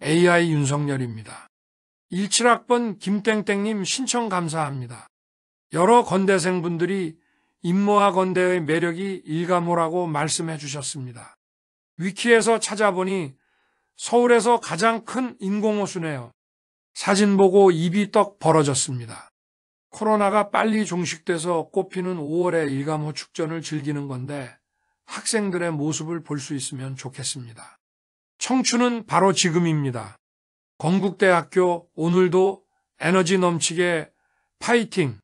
AI 윤석열입니다. 17학번 김땡땡님 신청 감사합니다. 여러 건대생분들이 임모학건대의 매력이 일가모라고 말씀해 주셨습니다. 위키에서 찾아보니 서울에서 가장 큰 인공호수네요. 사진 보고 입이 떡 벌어졌습니다. 코로나가 빨리 종식돼서 꽃피는 5월의 일감호 축전을 즐기는 건데 학생들의 모습을 볼 수 있으면 좋겠습니다. 청춘은 바로 지금입니다. 건국대학교 오늘도 에너지 넘치게 파이팅!